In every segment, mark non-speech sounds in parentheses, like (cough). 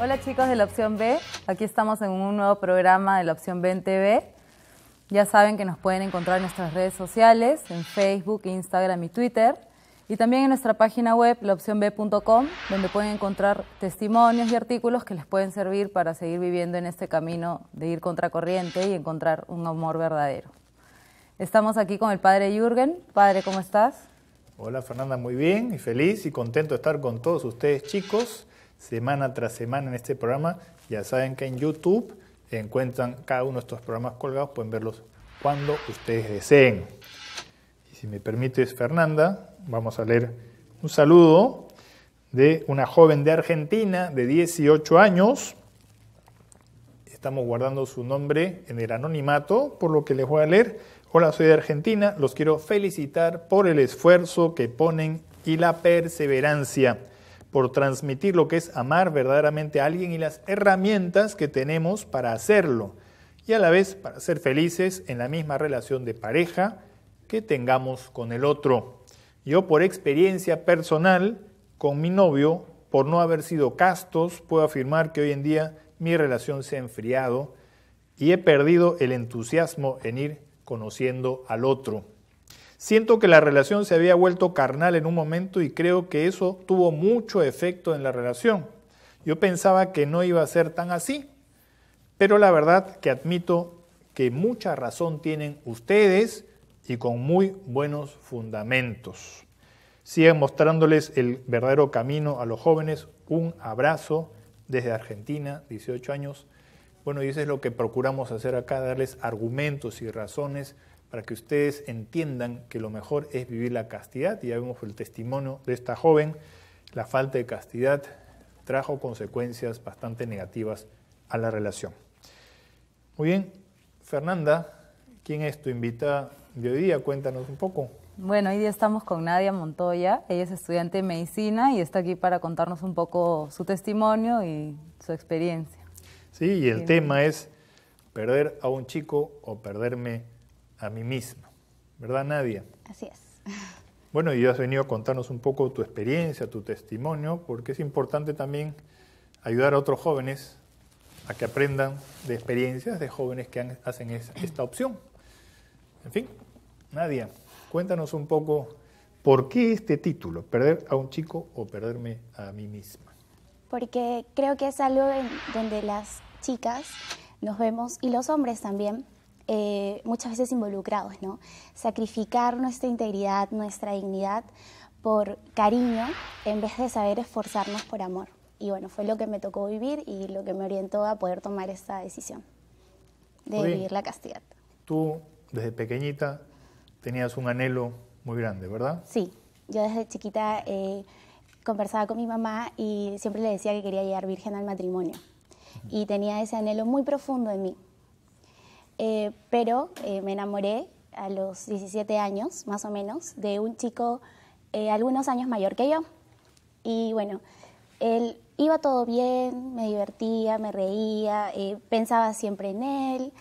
Hola chicos de la opción B, aquí estamos en un nuevo programa de la opción B en TV. Ya saben que nos pueden encontrar en nuestras redes sociales, en Facebook, Instagram y Twitter. Y también en nuestra página web, laopcionb.com, donde pueden encontrar testimonios y artículos que les pueden servir para seguir viviendo en este camino de ir contracorriente y encontrar un amor verdadero. Estamos aquí con el padre Jürgen. Padre, ¿cómo estás? Hola Fernanda, muy bien y feliz y contento de estar con todos ustedes chicos, semana tras semana en este programa. Ya saben que en YouTube encuentran cada uno de estos programas colgados, pueden verlos cuando ustedes deseen. Y si me permites, Fernanda, vamos a leer un saludo de una joven de Argentina de 18 años. Estamos guardando su nombre en el anonimato, por lo que les voy a leer. Hola, soy de Argentina, los quiero felicitar por el esfuerzo que ponen y la perseverancia por transmitir lo que es amar verdaderamente a alguien y las herramientas que tenemos para hacerlo y a la vez para ser felices en la misma relación de pareja que tengamos con el otro. Yo por experiencia personal con mi novio, por no haber sido castos, puedo afirmar que hoy en día mi relación se ha enfriado y he perdido el entusiasmo en ir conociendo al otro. Siento que la relación se había vuelto carnal en un momento y creo que eso tuvo mucho efecto en la relación. Yo pensaba que no iba a ser tan así, pero la verdad que admito que mucha razón tienen ustedes y con muy buenos fundamentos. Sigan mostrándoles el verdadero camino a los jóvenes. Un abrazo desde Argentina, 18 años. Bueno, y eso es lo que procuramos hacer acá, darles argumentos y razones para que ustedes entiendan que lo mejor es vivir la castidad. Y ya vemos el testimonio de esta joven, la falta de castidad trajo consecuencias bastante negativas a la relación. Muy bien, Fernanda, ¿quién es tu invitada de hoy día? Cuéntanos un poco. Bueno, hoy día estamos con Nadia Montoya. Ella es estudiante de medicina y está aquí para contarnos un poco su testimonio y su experiencia. Sí, y el tema es perder a un chico o perderme a mí misma. ¿Verdad, Nadia? Así es. (laughs) Bueno, y has venido a contarnos un poco tu experiencia, tu testimonio, porque es importante también ayudar a otros jóvenes a que aprendan de experiencias de jóvenes que hacen esta opción. En fin, Nadia, cuéntanos un poco por qué este título, perder a un chico o perderme a mí misma. Porque creo que es algo en donde las chicas nos vemos y los hombres también eh, muchas veces involucrados, ¿no? Sacrificar nuestra integridad, nuestra dignidad por cariño en vez de saber esforzarnos por amor. Y bueno, fue lo que me tocó vivir y lo que me orientó a poder tomar esa decisión de vivir la castidad. Tú, desde pequeñita, tenías un anhelo muy grande, ¿verdad? Sí, yo desde chiquita eh, conversaba con mi mamá y siempre le decía que quería llegar virgen al matrimonio. Y tenía ese anhelo muy profundo en mí, eh, pero eh, me enamoré a los 17 años, más o menos, de un chico eh, algunos años mayor que yo. Y bueno, él iba todo bien, me divertía, me reía, pensaba siempre en él.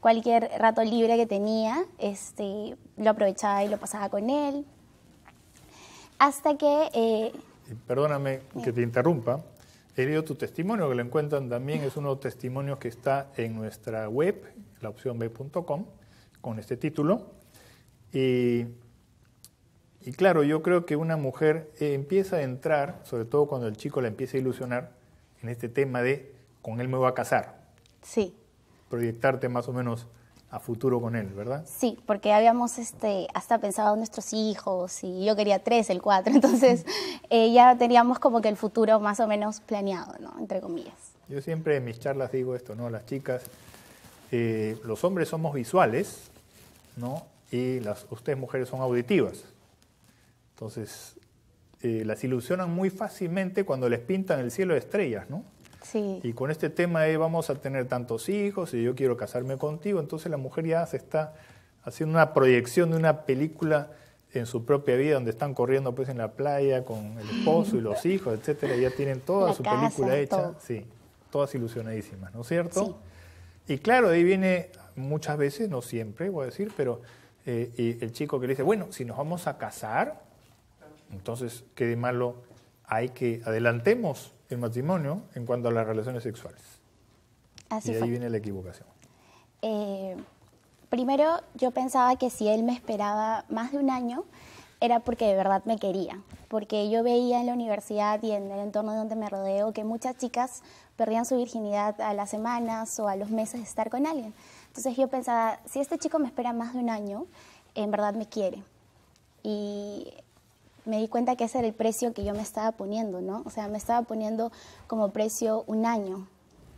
cualquier rato libre que tenía, este, lo aprovechaba y lo pasaba con él. Hasta que... Perdóname que te interrumpa. He leído tu testimonio, que lo encuentran también, es uno de los testimonios que está en nuestra web, la opción b.com, con este título. Y, y claro, yo creo que una mujer empieza a entrar, sobre todo cuando el chico la empieza a ilusionar, en este tema de con él me voy a casar. Sí. Proyectarte más o menos a futuro con él, ¿verdad? Sí, porque habíamos este, hasta pensado nuestros hijos y yo quería tres, el cuatro, (laughs) entonces eh, ya teníamos como que el futuro más o menos planeado, ¿no? Entre comillas. Yo siempre en mis charlas digo esto, ¿no? Las chicas, eh, los hombres somos visuales, ¿no? Y las, ustedes mujeres son auditivas. Entonces, eh, las ilusionan muy fácilmente cuando les pintan el cielo de estrellas, ¿no? Y con este tema de eh, vamos a tener tantos hijos y yo quiero casarme contigo, entonces la mujer ya se está haciendo una proyección de una película en su propia vida donde están corriendo pues en la playa con el esposo y los hijos, etcétera, ya tienen toda su película hecha, sí, todas ilusionadísimas, ¿no es cierto? Y claro, ahí viene muchas veces, no siempre, voy a decir, pero eh, el chico que le dice, bueno, si nos vamos a casar, entonces, ¿qué de malo hay que adelantemos el matrimonio en cuanto a las relaciones sexuales. Así y ahí viene la equivocación. Eh, primero, yo pensaba que si él me esperaba más de un año, era porque de verdad me quería. Porque yo veía en la universidad y en el entorno donde me rodeo que muchas chicas perdían su virginidad a las semanas o a los meses de estar con alguien. Entonces yo pensaba, si este chico me espera más de un año, en verdad me quiere. Y me di cuenta que ese era el precio que yo me estaba poniendo, ¿no? O sea, me estaba poniendo como precio un año,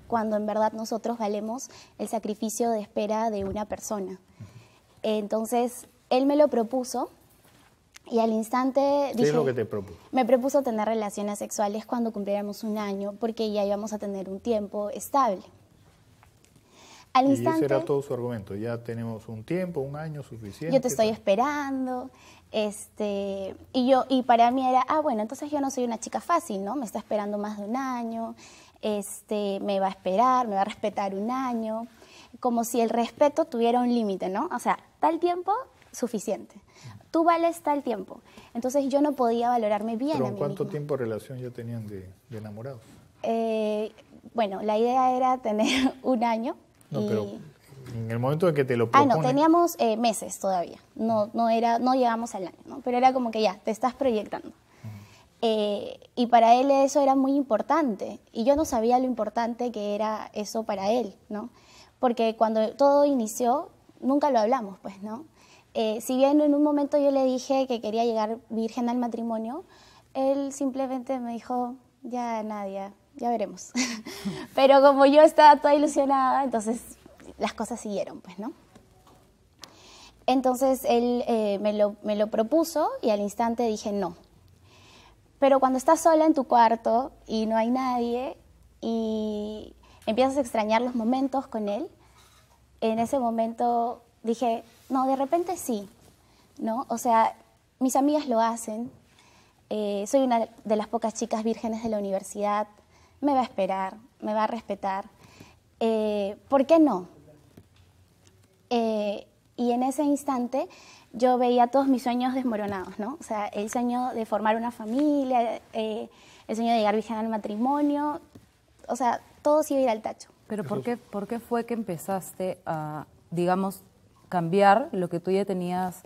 cuando en verdad nosotros valemos el sacrificio de espera de una persona. Entonces, él me lo propuso y al instante... Dije, ¿Qué es lo que te propuso? Me propuso tener relaciones sexuales cuando cumpliéramos un año, porque ya íbamos a tener un tiempo estable. Al instante, ese era todo su argumento. Ya tenemos un tiempo, un año suficiente. Yo te estoy esperando. Este, y yo, y para mí era, ah, bueno, entonces yo no soy una chica fácil, ¿no? Me está esperando más de un año, este, me va a esperar, me va a respetar un año, como si el respeto tuviera un límite, ¿no? O sea, tal tiempo, suficiente. Tú vales tal tiempo. Entonces yo no podía valorarme bien. a mí cuánto tiempo de relación ya tenían de, enamorados? Eh, bueno, la idea era tener (laughs) un año. En el momento en que te lo propone. Ah, no, teníamos eh, meses todavía. No, no, era, no llegamos al año, ¿no? Pero era como que ya, te estás proyectando. Eh, y para él eso era muy importante. Y yo no sabía lo importante que era eso para él, ¿no? Porque cuando todo inició, nunca lo hablamos, pues, ¿no? Eh, si bien en un momento yo le dije que quería llegar virgen al matrimonio, él simplemente me dijo, ya Nadia, ya veremos. (laughs) Pero como yo estaba toda ilusionada, entonces las cosas siguieron, pues, ¿no? Entonces él eh, me, lo, propuso y al instante dije no. Pero cuando estás sola en tu cuarto y no hay nadie y empiezas a extrañar los momentos con él, en ese momento dije, no, de repente sí, ¿no? O sea, mis amigas lo hacen, eh, soy una de las pocas chicas vírgenes de la universidad, me va a esperar, me va a respetar, eh, ¿por qué no? Eh, y en ese instante yo veía todos mis sueños desmoronados, ¿no? O sea, el sueño de formar una familia, eh, el sueño de llegar virgen al matrimonio, o sea, todo se iba a ir al tacho. Pero ¿por qué, ¿por qué fue que empezaste a, digamos, cambiar lo que tú ya tenías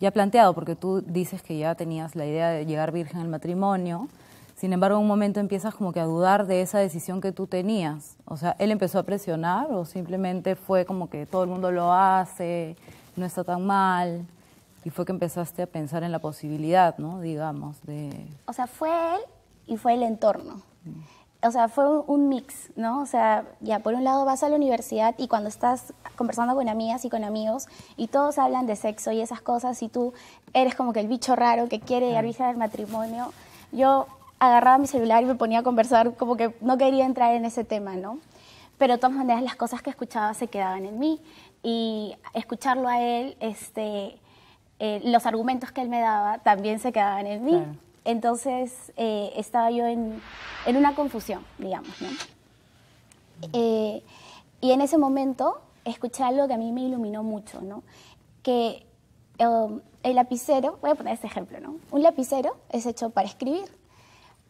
ya planteado? Porque tú dices que ya tenías la idea de llegar virgen al matrimonio, sin embargo, en un momento empiezas como que a dudar de esa decisión que tú tenías. O sea, él empezó a presionar o simplemente fue como que todo el mundo lo hace, no está tan mal. Y fue que empezaste a pensar en la posibilidad, ¿no? Digamos, de... O sea, fue él y fue el entorno. O sea, fue un mix, ¿no? O sea, ya por un lado vas a la universidad y cuando estás conversando con amigas y con amigos y todos hablan de sexo y esas cosas y tú eres como que el bicho raro que quiere avisar el matrimonio, yo agarraba mi celular y me ponía a conversar, como que no quería entrar en ese tema, ¿no? Pero de todas maneras las cosas que escuchaba se quedaban en mí y escucharlo a él, este, eh, los argumentos que él me daba también se quedaban en mí. Entonces eh, estaba yo en, en, una confusión, digamos, ¿no? Eh, y en ese momento escuché algo que a mí me iluminó mucho, ¿no? Que el lapicero, voy a poner este ejemplo, ¿no? Un lapicero es hecho para escribir,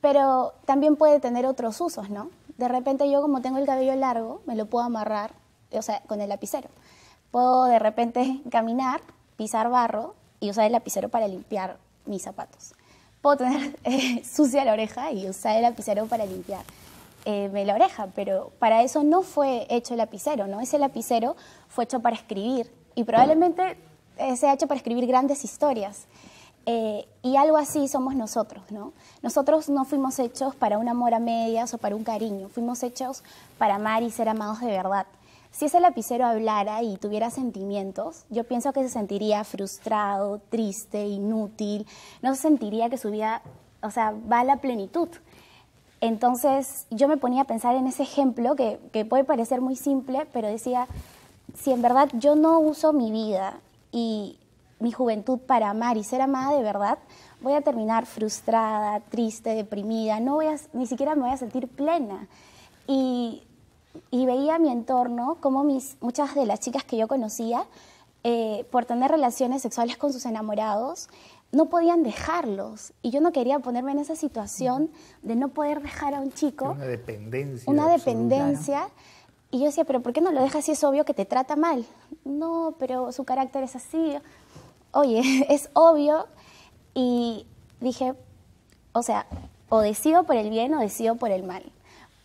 pero también puede tener otros usos, ¿no? De repente yo como tengo el cabello largo, me lo puedo amarrar, o sea, con el lapicero. Puedo de repente (laughs) caminar, pisar barro y usar el lapicero para limpiar mis zapatos. Puedo tener (laughs) eh, sucia la oreja y usar el lapicero para limpiar eh, la oreja, pero para eso no fue hecho el lapicero, ¿no? Ese lapicero fue hecho para escribir y probablemente eh, se ha hecho para escribir grandes historias. Eh, y algo así somos nosotros, ¿no? Nosotros no fuimos hechos para un amor a medias o para un cariño, fuimos hechos para amar y ser amados de verdad. Si ese lapicero hablara y tuviera sentimientos, yo pienso que se sentiría frustrado, triste, inútil, no se sentiría que su vida, o sea, va a la plenitud. Entonces yo me ponía a pensar en ese ejemplo que puede parecer muy simple, pero decía, si en verdad yo no uso mi vida y mi juventud para amar y ser amada de verdad, voy a terminar frustrada, triste, deprimida, no voy a, ni siquiera me voy a sentir plena. Y, veía mi entorno, como mis, muchas de las chicas que yo conocía, eh, por tener relaciones sexuales con sus enamorados, no podían dejarlos. Y yo no quería ponerme en esa situación de no poder dejar a un chico. Una dependencia. Una dependencia. Y yo decía, pero ¿por qué no lo dejas si es obvio que te trata mal? No, pero su carácter es así oye, (laughs) es obvio. Y dije, o sea, o decido por el bien o decido por el mal.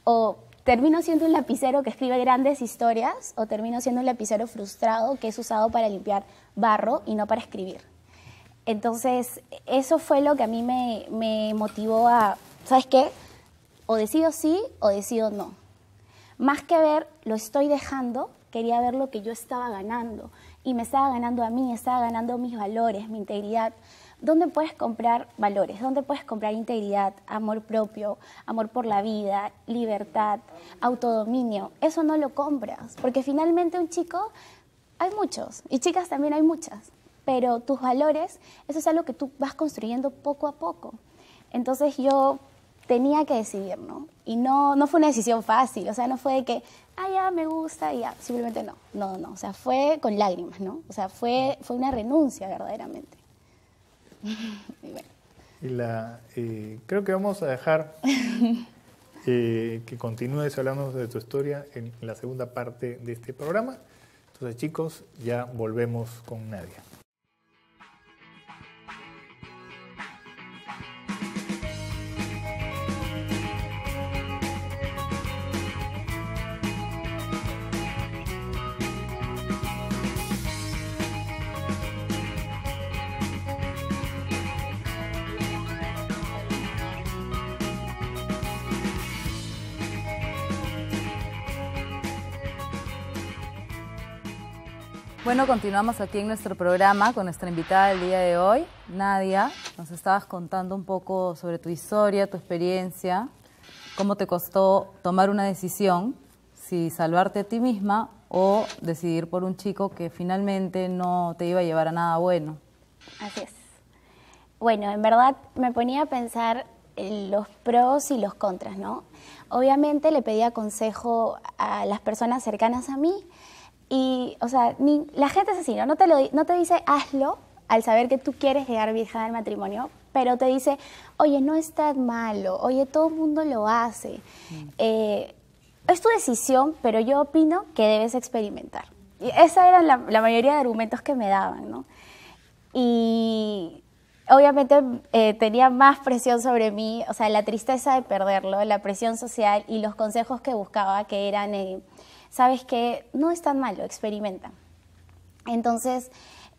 O termino siendo un lapicero que escribe grandes historias o termino siendo un lapicero frustrado que es usado para limpiar barro y no para escribir. Entonces, eso fue lo que a mí me, motivó a, ¿sabes qué? O decido sí o decido no. Más que ver, lo estoy dejando quería ver lo que yo estaba ganando y me estaba ganando a mí, estaba ganando mis valores, mi integridad. ¿Dónde puedes comprar valores? ¿Dónde puedes comprar integridad, amor propio, amor por la vida, libertad, autodominio? Eso no lo compras, porque finalmente un chico hay muchos y chicas también hay muchas, pero tus valores, eso es algo que tú vas construyendo poco a poco. Entonces yo tenía que decidir, ¿no? Y no, no fue una decisión fácil, o sea, no fue de que ah, ya me gusta, y ya, simplemente no, no, no, o sea, fue con lágrimas, ¿no? O sea, fue, fue una renuncia verdaderamente. (laughs) y bueno. la, eh, creo que vamos a dejar (laughs) eh, que continúes hablando de tu historia en la segunda parte de este programa. Entonces, chicos, ya volvemos con Nadia. Bueno, continuamos aquí en nuestro programa con nuestra invitada del día de hoy, Nadia. Nos estabas contando un poco sobre tu historia, tu experiencia, cómo te costó tomar una decisión, si salvarte a ti misma o decidir por un chico que finalmente no te iba a llevar a nada bueno. Así es. Bueno, en verdad me ponía a pensar los pros y los contras, ¿no? Obviamente le pedía consejo a las personas cercanas a mí y, o sea, la gente es así, ¿no? No te, no te dice hazlo al saber que tú quieres llegar vieja al matrimonio, pero te dice, oye, no es tan malo, oye, todo el mundo lo hace. Mm. Eh, es tu decisión, pero yo opino que debes experimentar. Y esa era la, mayoría de argumentos que me daban, ¿no? Y obviamente eh, tenía más presión sobre mí, o sea, la tristeza de perderlo, la presión social y los consejos que buscaba que eran... Eh, sabes que no es tan malo, experimenta. Entonces,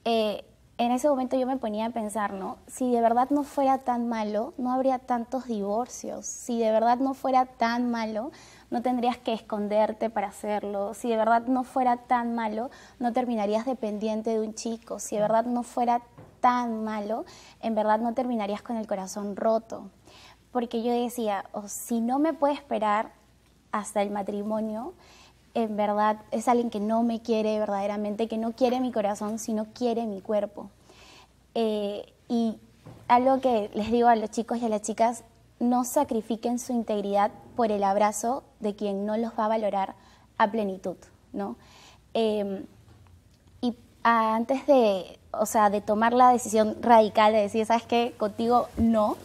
eh, en ese momento yo me ponía a pensar, ¿no? Si de verdad no fuera tan malo, no habría tantos divorcios. Si de verdad no fuera tan malo, no tendrías que esconderte para hacerlo. Si de verdad no fuera tan malo, no terminarías dependiente de un chico. Si de verdad no fuera tan malo, en verdad no terminarías con el corazón roto. Porque yo decía, oh, si no me puede esperar hasta el matrimonio, en verdad es alguien que no me quiere verdaderamente, que no quiere mi corazón, sino quiere mi cuerpo. Eh, y algo que les digo a los chicos y a las chicas, no sacrifiquen su integridad por el abrazo de quien no los va a valorar a plenitud, eh, y antes de, o sea, de tomar la decisión radical de decir, ¿sabes qué? Contigo no,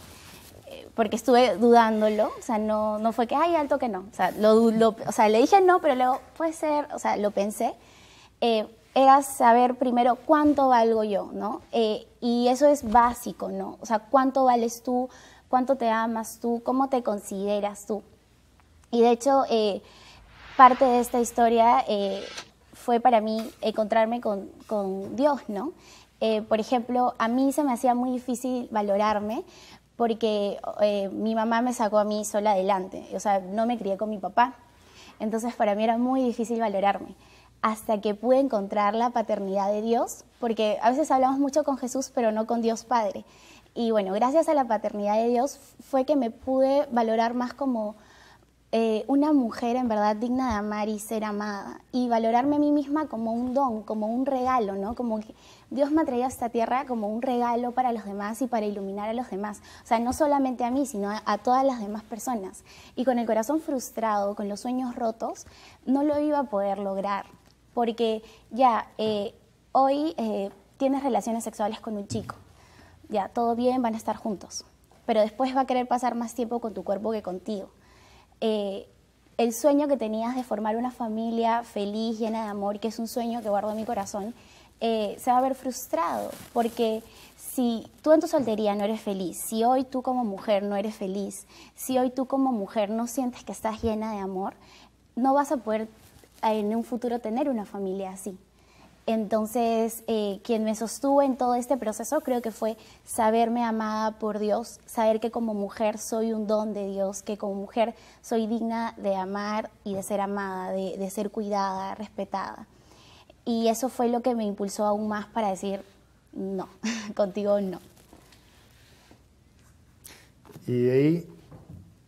porque estuve dudándolo, o sea, no, no fue que, ay, alto que no, o sea, lo, o sea, le dije no, pero luego puede ser, o sea, lo pensé, eh, era saber primero cuánto valgo yo, ¿no? Eh, y eso es básico, ¿no? O sea, cuánto vales tú, cuánto te amas tú, cómo te consideras tú. Y de hecho, eh, parte de esta historia fue para mí encontrarme con, con Dios, ¿no? por ejemplo, a mí se me hacía muy difícil valorarme porque eh, mi mamá me sacó a mí sola adelante, o sea, no me crié con mi papá, entonces para mí era muy difícil valorarme, hasta que pude encontrar la paternidad de Dios, porque a veces hablamos mucho con Jesús, pero no con Dios Padre. Y bueno, gracias a la paternidad de Dios fue que me pude valorar más como, eh, una mujer en verdad digna de amar y ser amada y valorarme a mí misma como un don, como un regalo, ¿no? Como que Dios me ha traído a esta tierra como un regalo para los demás y para iluminar a los demás. O sea, no solamente a mí, sino a, todas las demás personas. Y con el corazón frustrado, con los sueños rotos, no lo iba a poder lograr. Porque ya, eh, hoy eh, tienes relaciones sexuales con un chico. Ya, todo bien, van a estar juntos. Pero después va a querer pasar más tiempo con tu cuerpo que contigo. Eh, el sueño que tenías de formar una familia feliz, llena de amor, que es un sueño que guardo en mi corazón, eh, se va a ver frustrado, porque si tú en tu soltería no eres feliz, si hoy tú como mujer no eres feliz, si hoy tú como mujer no sientes que estás llena de amor, no vas a poder eh, en un futuro tener una familia así. Entonces, eh, quien me sostuvo en todo este proceso creo que fue saberme amada por Dios, saber que como mujer soy un don de Dios, que como mujer soy digna de amar y de ser amada, de, ser cuidada, respetada. Y eso fue lo que me impulsó aún más para decir, no, (laughs) contigo no. Y ahí,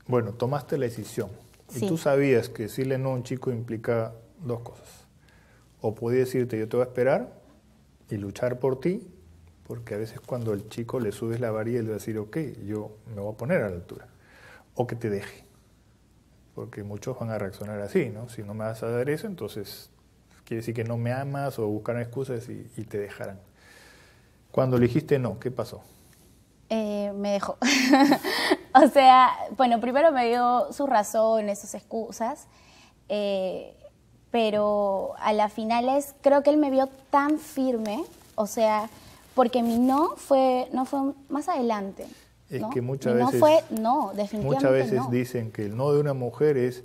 bueno, tomaste la decisión. Y tú sabías que decirle no a un chico implica dos cosas o puede decirte, yo te voy a esperar y luchar por ti, porque a veces cuando el chico le subes la varilla, le va a decir, ok, yo me voy a poner a la altura. O que te deje, porque muchos van a reaccionar así, ¿no? Si no me vas a dar eso, entonces quiere decir que no me amas o buscarán excusas y, te dejarán. Cuando le dijiste no, ¿qué pasó? Eh, me dejó. (laughs) o sea, bueno, primero me dio su razón, esas excusas. Eh, pero a la final es, creo que él me vio tan firme, o sea, porque mi no fue, no fue más adelante. Es que muchas no veces... fue, no, Muchas veces dicen que el no de una mujer es,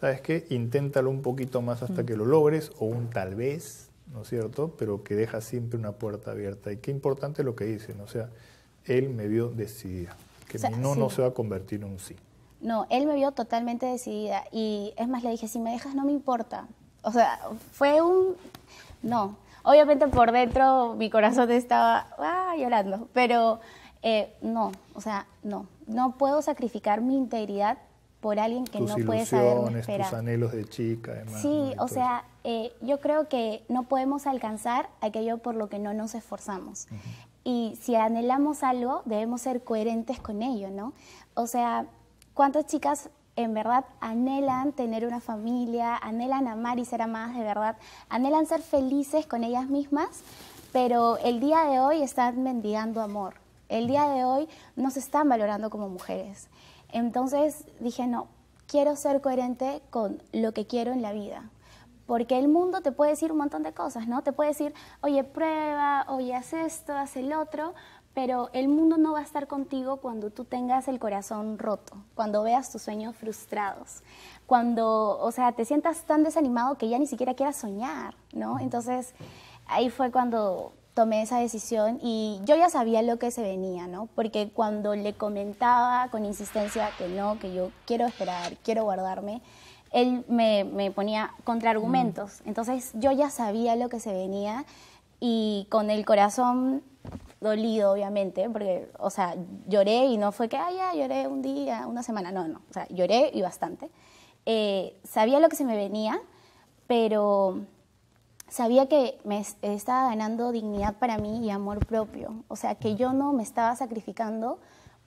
¿sabes qué? Inténtalo un poquito más hasta mm. que lo logres, o un tal vez, ¿no es cierto? Pero que deja siempre una puerta abierta. Y qué importante lo que dicen, o sea, él me vio decidida, que mi no no se va a convertir en un sí. No, él me vio totalmente decidida y es más, le dije, si me dejas no me importa. O sea, fue un... No, obviamente por dentro mi corazón estaba ah, llorando, pero eh, no, o sea, no, no puedo sacrificar mi integridad por alguien que no puede saber Tus anhelos de chica, además. Sí, o sea, eh, yo creo que no podemos alcanzar aquello por lo que no nos esforzamos. Y si anhelamos algo, debemos ser coherentes con ello, ¿no? O sea, ¿Cuántas chicas en verdad anhelan tener una familia, anhelan amar y ser amadas de verdad, anhelan ser felices con ellas mismas, pero el día de hoy están mendigando amor. El día de hoy no se están valorando como mujeres. Entonces dije, no, quiero ser coherente con lo que quiero en la vida. Porque el mundo te puede decir un montón de cosas, ¿no? Te puede decir, oye, prueba, oye, haz esto, haz el otro, pero el mundo no va a estar contigo cuando tú tengas el corazón roto, cuando veas tus sueños frustrados, cuando, o sea, te sientas tan desanimado que ya ni siquiera quieras soñar, ¿no? Entonces, ahí fue cuando tomé esa decisión y yo ya sabía lo que se venía, ¿no? Porque cuando le comentaba con insistencia que no, que yo quiero esperar, quiero guardarme, él me, me ponía argumentos. Mm. Entonces, yo ya sabía lo que se venía y con el corazón dolido, obviamente, porque, o sea, lloré y no fue que, ah, ya, lloré un día, una semana, no, no, o sea, lloré y bastante. Eh, sabía lo que se me venía, pero sabía que me estaba ganando dignidad para mí y amor propio, o sea, que yo no me estaba sacrificando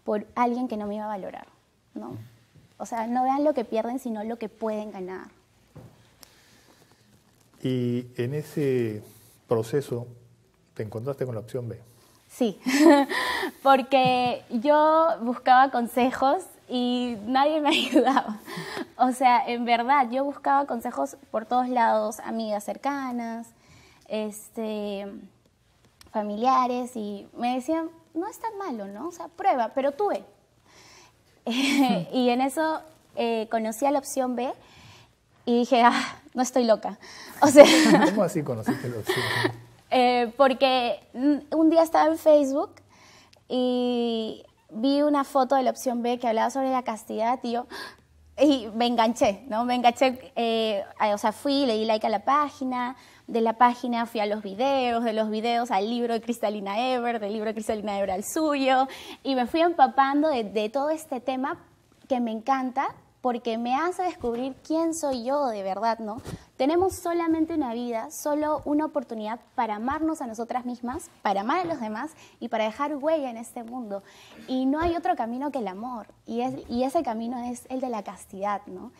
por alguien que no me iba a valorar, ¿no? O sea, no vean lo que pierden, sino lo que pueden ganar. Y en ese proceso te encontraste con la opción B. Sí, (laughs) porque yo buscaba consejos y nadie me (laughs) ayudaba. O sea, en verdad, yo buscaba consejos por todos lados, amigas cercanas, este, familiares, y me decían, no es tan malo, ¿no? O sea, prueba, pero tuve. (laughs) y en eso eh, conocí a la opción B y dije, ah, no estoy loca. sea, (laughs) ¿Cómo así conociste los (laughs) eh, Porque un día estaba en Facebook y vi una foto de la opción B que hablaba sobre la castidad tío, (gasps) y me enganché, ¿no? Me enganché, eh, o sea, fui, le di like a la página, de la página fui a los videos, de los videos al libro de Cristalina Ever, del libro de Cristalina Ever al suyo, y me fui empapando de, de todo este tema que me encanta porque me hace descubrir quién soy yo de verdad, ¿no? Tenemos solamente una vida, solo una oportunidad para amarnos a nosotras mismas, para amar a los demás y para dejar huella en este mundo. Y no hay otro camino que el amor, y, ese camino es el de la castidad, ¿no?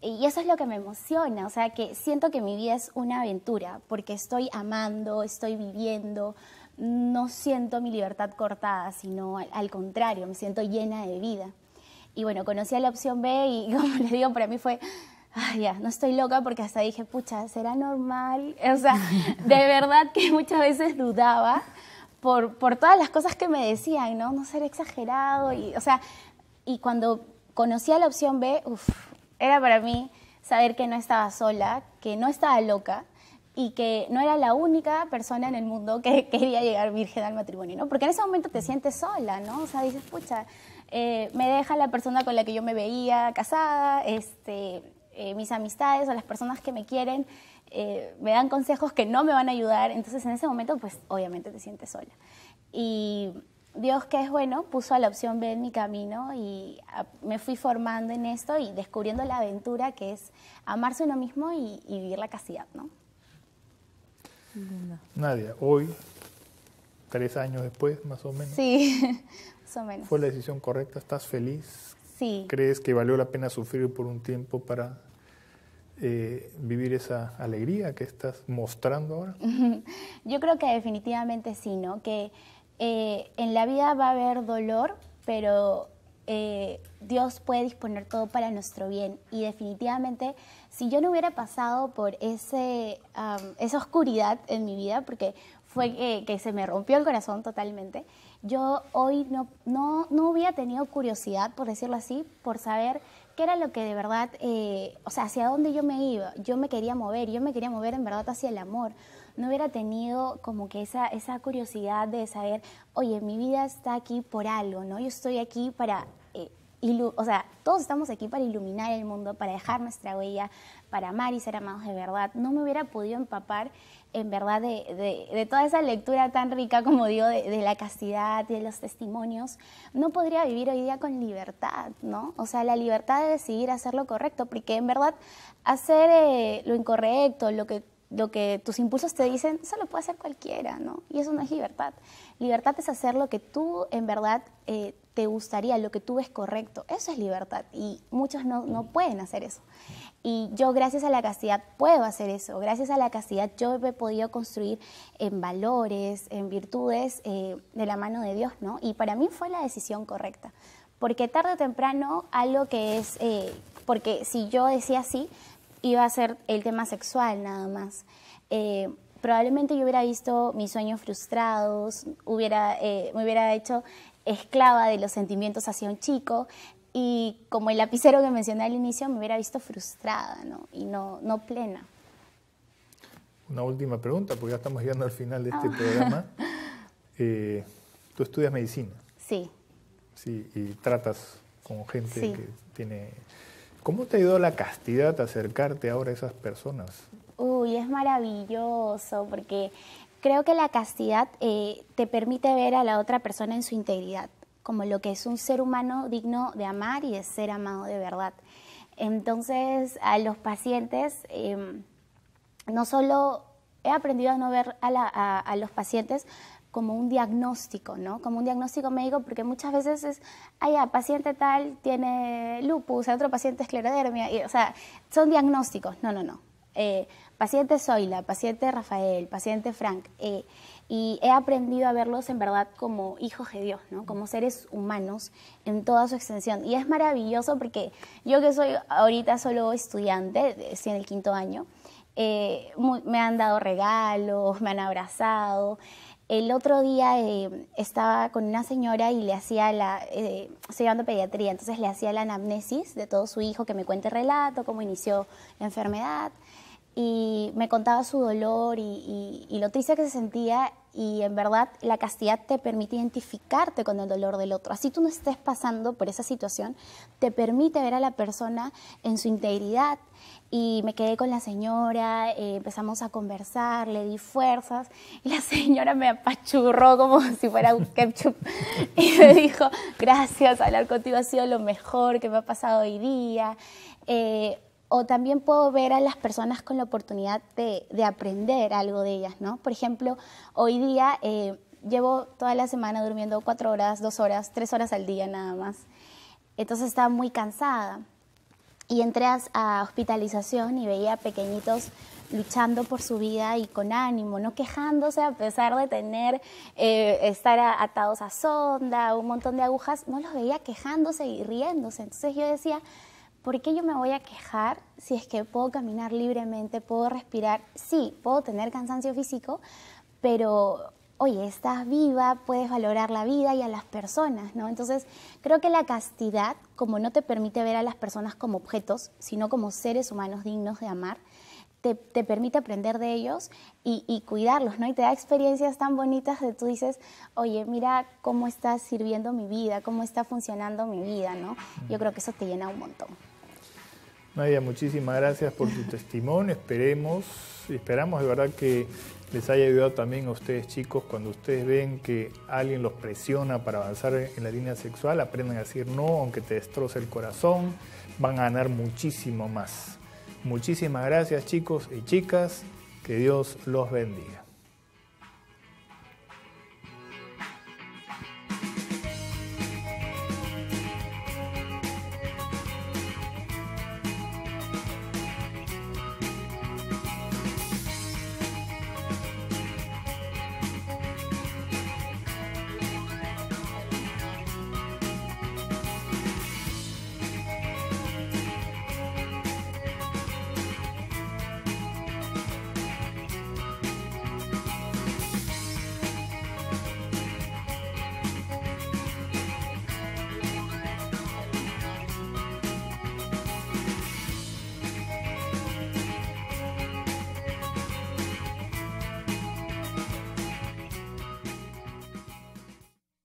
Y eso es lo que me emociona, o sea, que siento que mi vida es una aventura, porque estoy amando, estoy viviendo, no siento mi libertad cortada, sino al contrario, me siento llena de vida. Y bueno, conocí a la opción B y (laughs) como les digo, para mí fue, ay, ya, no estoy loca porque hasta dije, pucha, ¿será normal? (laughs) O sea, de verdad que muchas veces dudaba por, por todas las cosas que me decían, ¿no? No ser exagerado y, o sea, y cuando a la opción B, uff, era para mí saber que no estaba sola, que no estaba loca y que no era la única persona en el mundo que (laughs) quería llegar virgen al matrimonio, ¿no? Porque en ese momento te sientes sola, ¿no? O sea, dices, pucha, eh, me deja la persona con la que yo me veía casada, este, eh, mis amistades o las personas que me quieren eh, me dan consejos que no me van a ayudar, entonces en ese momento pues obviamente te sientes sola. Y Dios que es bueno puso a la opción B en mi camino y me fui formando en esto y descubriendo la aventura que es amarse uno mismo y, vivir la casidad. ¿no? Nadia, hoy, tres años después más o menos. Sí, (laughs) ¿Fue la decisión correcta? ¿Estás feliz? Sí. ¿Crees que valió la pena sufrir por un tiempo para eh, vivir esa alegría que estás mostrando ahora? (laughs) Yo creo que definitivamente sí, ¿no? Que eh, en la vida va a haber dolor, pero eh, Dios puede disponer todo para nuestro bien. Y definitivamente, si yo no hubiera pasado por ese, esa oscuridad en mi vida, porque fue que se me rompió el corazón totalmente, yo hoy no, no, no hubiera tenido curiosidad, por decirlo así, por saber qué era lo que de verdad, eh, o sea, hacia dónde yo me iba. Yo me quería mover, yo me quería mover en verdad hacia el amor. No hubiera tenido como que esa, esa curiosidad de saber, oye, mi vida está aquí por algo, ¿no? Yo estoy aquí para o sea, todos estamos aquí para iluminar el mundo, para dejar nuestra huella, para amar y ser amados de verdad. No me hubiera podido empapar en verdad de, toda esa lectura tan rica, como digo, de, la castidad, y de los testimonios. No podría vivir hoy día con libertad, ¿no? O sea, la libertad de decidir hacer lo correcto, porque en verdad hacer eh, lo incorrecto, lo que lo que tus impulsos te dicen, eso lo puede hacer cualquiera, ¿no? Y eso no es libertad. Libertad es hacer lo que tú en verdad eh, te gustaría, lo que tú ves correcto. Eso es libertad y muchos no, pueden hacer eso. Y yo gracias a la castidad puedo hacer eso. Gracias a la castidad yo he podido construir en valores, en virtudes eh, de la mano de Dios, ¿no? Y para mí fue la decisión correcta. Porque tarde o temprano algo que es, eh, porque si yo decía así, iba a ser el tema sexual nada más. Eh, probablemente yo hubiera visto mis sueños frustrados, hubiera, eh, me hubiera hecho esclava de los sentimientos hacia un chico y como el lapicero que mencioné al inicio, me hubiera visto frustrada ¿no? y no, no plena. Una última pregunta, porque ya estamos llegando al final de este ah. programa. (laughs) Eh, tú estudias medicina. Sí. Sí, y tratas con gente que tiene ¿Cómo te ha la castidad a acercarte ahora a esas personas? Uy, es maravilloso porque creo que la castidad eh, te permite ver a la otra persona en su integridad, como lo que es un ser humano digno de amar y de ser amado de verdad. Entonces, a los pacientes, em, no solo he aprendido a no ver a, a los pacientes como un diagnóstico, ¿no? Como un diagnóstico médico, porque muchas veces es, ah, ya, paciente tal tiene lupus, otro paciente esclerodermia, y, o sea, son diagnósticos, no, no, no. Eh, paciente Zoila, paciente Rafael, paciente Frank, eh, y he aprendido a verlos en verdad como hijos de Dios, ¿no? como seres humanos en toda su extensión. Y es maravilloso porque yo que soy ahorita solo estudiante, estoy en el quinto año, eh, me han dado regalos, me han abrazado, el otro día em, estaba con una señora y le hacía la. Eh, estoy llevando pediatría, entonces le hacía la anamnesis de todo su hijo, que me cuente el relato, cómo inició la enfermedad. Y me contaba su dolor y, y, y lo triste que se sentía y en verdad la castidad te permite identificarte con el dolor del otro. Así tú no estés pasando por esa situación, te permite ver a la persona en su integridad. Y me quedé con la señora, eh, empezamos a conversar, le di fuerzas y la (laughs) señora me apachurró como (laughs) si fuera un ketchup (laughs) y me dijo, gracias, hablar contigo ha sido lo mejor que me ha pasado hoy día. Eh, o también puedo ver a las personas con la oportunidad de, aprender algo de ellas, ¿no? Por ejemplo, hoy día eh, llevo toda la semana durmiendo cuatro horas, dos horas, tres horas al día nada más. Entonces estaba muy cansada y entré a, hospitalización y veía pequeñitos luchando por su vida y con ánimo, no quejándose a pesar de tener, eh, estar atados a sonda, un montón de agujas, no los veía quejándose y riéndose. Entonces yo decía, ¿por qué yo me voy a quejar si es que puedo caminar libremente, puedo respirar? Sí, puedo tener cansancio físico, pero oye, estás viva, puedes valorar la vida y a las personas, ¿no? Entonces, creo que la castidad, como no te permite ver a las personas como objetos, sino como seres humanos dignos de amar, te, permite aprender de ellos y, y, cuidarlos, ¿no? Y te da experiencias tan bonitas de tú dices, oye, mira cómo está sirviendo mi vida, cómo está funcionando mi vida, ¿no? Yo creo que eso te llena un montón. Nadia, muchísimas gracias por tu testimonio. Esperemos, esperamos de verdad que les haya ayudado también a ustedes chicos cuando ustedes ven que alguien los presiona para avanzar en la línea sexual, aprendan a decir no, aunque te destroce el corazón, van a ganar muchísimo más. Muchísimas gracias chicos y chicas, que Dios los bendiga.